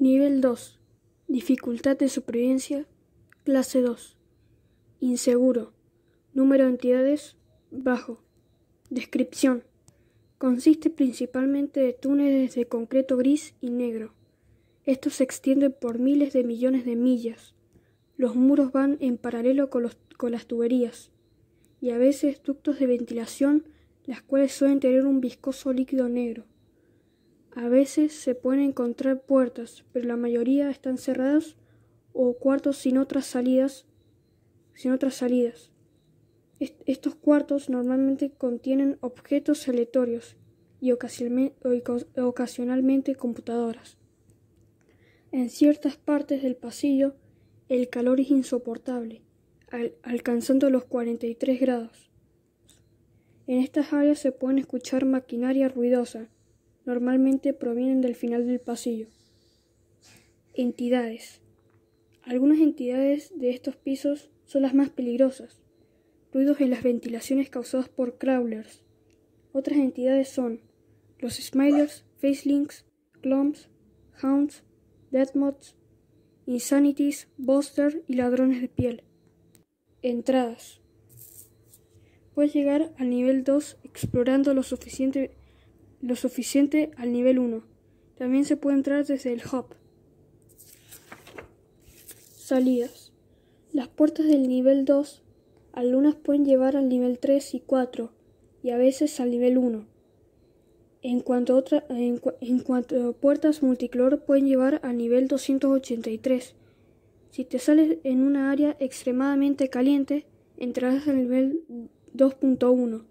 Nivel 2. Dificultad de supervivencia. Clase 2. Inseguro. Número de entidades bajo. Descripción. Consiste principalmente de túneles de concreto gris y negro. Estos se extienden por miles de millones de millas. Los muros van en paralelo con, con las tuberías y a veces ductos de ventilación, las cuales suelen tener un viscoso líquido negro. A veces se pueden encontrar puertas, pero la mayoría están cerradas o cuartos sin otras salidas, sin otras salidas. estos cuartos normalmente contienen objetos aleatorios y ocasionalmente computadoras. En ciertas partes del pasillo el calor es insoportable, alcanzando los 43 grados. En estas áreas se pueden escuchar maquinaria ruidosa, normalmente provienen del final del pasillo. Entidades. Algunas entidades de estos pisos son las más peligrosas. Ruidos en las ventilaciones causados por crawlers. Otras entidades son los Smilers, facelinks, clums, Hounds, Deathmods, Insanities, Buster y Ladrones de Piel. Entradas. Puedes llegar al nivel 2 explorando lo suficiente lo suficiente al nivel 1. También se puede entrar desde el hub. Salidas. Las puertas del nivel 2 algunas pueden llevar al nivel 3 y 4 y a veces al nivel 1. En cuanto a, en, cuanto puertas multicolor pueden llevar al nivel 283. Si te sales en una área extremadamente caliente, entrarás al nivel 2.1.